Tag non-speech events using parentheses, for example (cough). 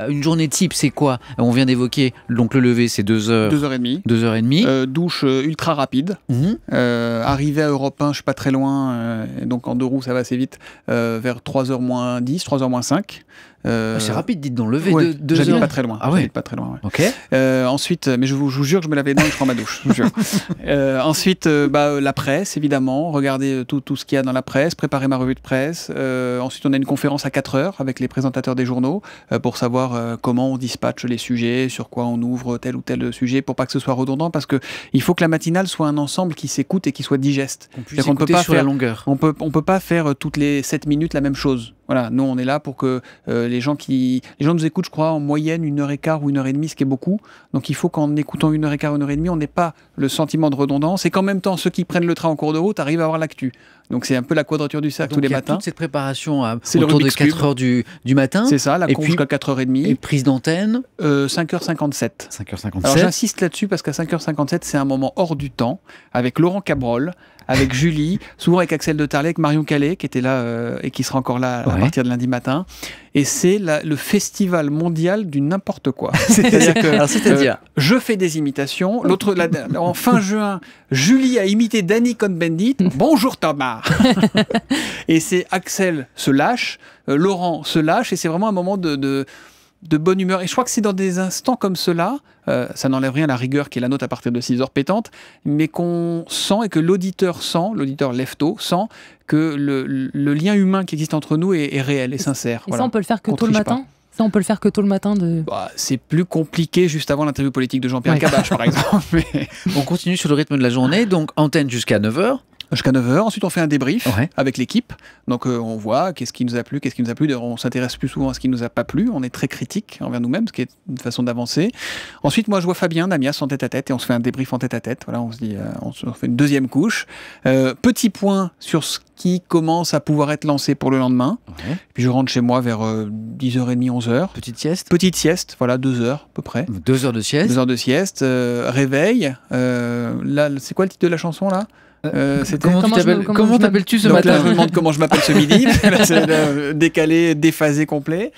Euh, une journée type, c'est quoi euh, On vient d'évoquer donc le lever, c'est 2 heures. 2 heures et demie. 2 heures et euh, douche ultra rapide. Mhm. Arrivée à Europe 1, je suis pas très loin, donc en deux roues, ça va assez vite, vers 3h moins 10, 3h moins 5. Ah, c'est rapide, dites donc, lever de 2 pas très loin. Ah pas très loin. Ok. ensuite, mais je vous, jure que je me lavais les dents, je prends ma douche. jure. (laughs) ensuite, bah, la presse, évidemment, regarder tout, tout ce qu'il y a dans la presse, préparer ma revue de presse. ensuite, on a une conférence à 4 heures avec les présentateurs des journaux pour savoir euh, comment on dispatche les sujets, sur quoi on ouvre tel ou tel sujet pour pas que ce soit redondant parce qu'il faut que la matinale soit un ensemble qui s'écoute et qui soit digeste. On, peut pas peut pas faire toutes les 7 minutes la même chose. Voilà, nous, on est là pour que euh, les gens qui. Les gens nous écoutent, je crois, en moyenne une heure et quart ou une heure et demie, ce qui est beaucoup. Donc il faut qu'en écoutant une heure et quart, une heure et demie, on n'ait pas le sentiment de redondance et qu'en même temps, ceux qui prennent le train en cours de route arrivent à avoir l'actu. Donc c'est un peu la quadrature du cercle tous les matins. a Toute cette préparation autour de 4h du, du, matin. C'est ça, la et jusqu'à 4h30. Et prise d'antenne 5h57. Euh, 5h57. Alors j'insiste là-dessus parce qu'à 5h57, c'est un moment hors du temps avec Laurent Cabrol, avec Julie, souvent avec Axel de Tarlet, avec Marion Calais, qui était là euh, et qui sera encore là à partir de lundi matin. Et c'est le festival mondial du n'importe quoi. (laughs) C'est-à-dire que euh, je fais des imitations. L'autre, en fin juin, Julie a imité Danny Cohn-Bendit. (laughs) Bonjour Thomas. (laughs) et c'est Axel se lâche, euh, Laurent se lâche, et c'est vraiment un moment de, de de bonne humeur. Et je crois que c'est dans des instants comme cela, euh, ça n'enlève rien à la rigueur qui est la note à partir de 6 heures pétantes, mais qu'on sent et que l'auditeur sent, l'auditeur lefto sent que le, lien humain qui existe entre nous est, réel et sincère. ça, on peut le faire que tôt le matin Ça, on peut le faire que tôt le matin de... Bah, c'est plus compliqué juste avant l'interview politique de Jean-Pierre ouais. par (laughs) exemple. On continue sur le rythme de la journée, donc antenne jusqu'à 9 heures jusqu'à 9h. Ensuite, on fait un débrief avec l'équipe. Donc, euh, on voit qu'est-ce qui nous a plu, qu'est-ce qui nous a plu. on s'intéresse plus souvent à ce qui nous a pas plu. On est très critique envers nous-mêmes, ce qui est une façon d'avancer. Ensuite, moi, je vois Fabien Damias en tête à tête et on se fait un débrief en tête à tête. Voilà, on se dit, euh, on se fait une deuxième couche. Euh, petit point sur ce qui commence à pouvoir être lancé pour le lendemain. Puis je rentre chez moi vers 10h30, 11h. Petite sieste Petite sieste, voilà, 2 heures à peu près. 2 heures de sieste 2 heures de sieste. réveil. là, c'est quoi le titre de la chanson là euh, comment, t'appelles-tu ce Donc matin Je me demande comment je m'appelle ce midi. (laughs) (laughs) Euh, décalé, déphasé complet.